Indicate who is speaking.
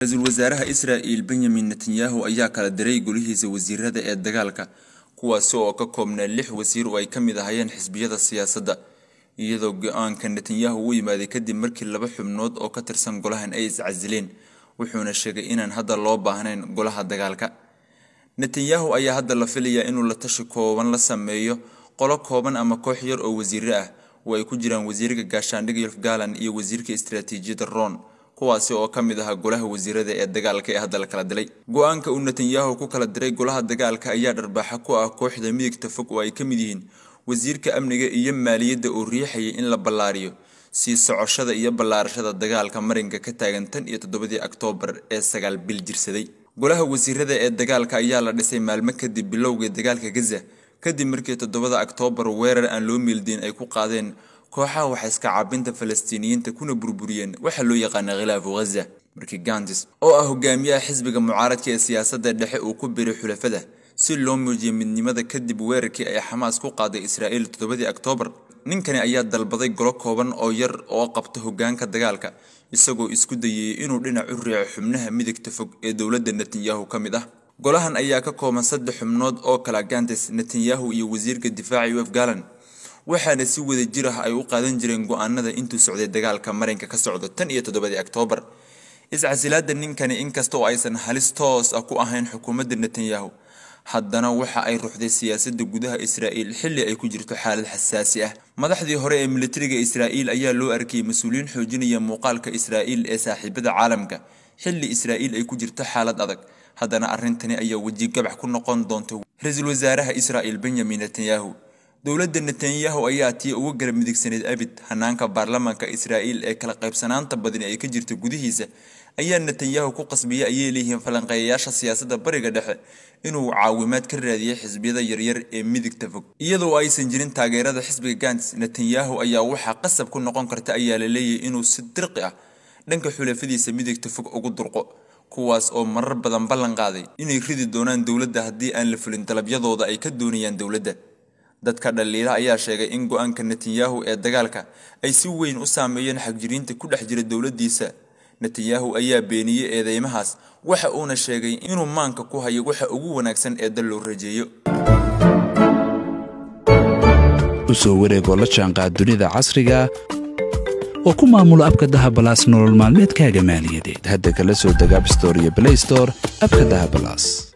Speaker 1: ra-iisul wasaaraha israa'il benyamin netanyahu ayaa kala diray golihiisa wasiirada ee dagaalka kuwaasi oo ka koobnaa lix wasiir oo ay ka mid ahayeen xisbiyada siyaasadda iyadoo go-aanka netanyahu u yimaaday kadib markii laba xubnood oo ka tirsan golahan ay iscasileen wuxuuna sheegay inaan hadda loo baahnayn golaha dagaalka netanyahu ayaa hadda la filayaa inuu la tashi kooban la sameeyo qolo kooban ama koox yar oo wasiire ah oo ay ku jiraan wasiirka gaashaandhiga yolf galan iyo wasiirka istaraatiijiyadda ron kuwaasi oo ka mid aha golaha wasiirada ee dagaalka ee hadda la kala dilay go-aanka uu netanyahu ku kala diray golaha dagaalka ayaa dharbaaxa ku ah kooxda midigta fog oo ay ka mid yihiin wasiirka amniga iyo maaliyadda uu riixayay in la ballaariyo sii socoshada iyo ballaarashada dagaalka marinka ka taagan tan iyo toddobadii oktoobar ee sagaal bil jirsaday golaha wasiirada ee dagaalka ayaa la dhisay maalmo kadib bilowgii dagaalka gaza kadib markii toddobada oktoobar weerar aan loo meeldeyn ay ku qaadeen kooxaha waxayska caabinta falastiiniyiinta kuna burburiyeen waxaa loo yaqaana khilaafu ghaza markii gandis oo ah hogaamiyaha xisbiga mucaaradka ee siyaasadda dhexe uu ku biray xulafada si loo muujiyay midnimada kadib weerarkii ay xamaas ku qaaday israa'iil toddobadii oktoobar ninkani ayaa dalbaday golo kooban oo yar oo qabta hoggaanka dagaalka isagoo isku dayayay inuu dhinac u riixo xubnaha midigta fog ee dowladda netanyahu ka mid ah golahan ayaa ka kooban saddex xubnood oo kala gandis netanyahu iyo wasiirka difaaca uf galan waxaana si wada jir ah ay u qaadan jireen go'aanada intuu socday dagaalka marinka ka socdo tan iyo toddobadii oktoobar iscasilaadda ninkani inkasta oo aysan halis toos a ah ku ahayn xukuumadda netanyahu haddana waxa ay ruxday siyaasadda gudaha israa'iil xilli ay ku jirto xaalad xasaasi ah madaxdii hore ee militariga israa'iil ayaa loo arkayay mas-uuliyiin xoojinaya muuqaalka israa'iil ee saaxiibada caalamka xilli israa'iil ay ku jirto xaalad adag haddana arrintani ayaa weji ku noqon doonta ra-iisul wasaaraha israa'iil benyamin netanyahu dowladda netanyahu ayaa tii ugu garab midigsanayd abid hanaanka baarlamaanka israa'iil ee kala qaybsanaanta badin ay ka jirta gudihiisa ayaa netanyahu ku qasbiya ayay leeyihiin falanqeeyayaasha siyaasadda bariga dhexe inuu caawimaad ka raadiyay xisbiyada yaryar ee midigta fog iyadoo aysan jirin taageerada xisbiga gans netanyahu ayaa waxaa qasab ku noqon karta ayaa la leeyahay inuu si dirqi ah dhanka xulafadiisa midigta fog ugu durqo kuwaas oo marar badan ballan qaaday inay ridi doonaan dowladda haddii aan la fulin dalabyadooda ay ka doonayaan dowladda dadka dhaliila ayaa sheegay in go-aanka netanyahu ee dagaalka ay si weyn u saameeyeen xagjiriinta ku dhex jira dowladdiisa netanyahu ayaa beeniyey eedeymahaas waxa uuna sheegay inuu maanka ku hayo waxa ugu wanaagsan ee dal loo rajeeyo usoo wareegoo la jaanqaad dunida casriga ah oo ku maamulo abka dahabalaas nolol maalmeedkaaga maaliyadeed hadda kala soo deg abstor iyo blaystor abka dahabalaas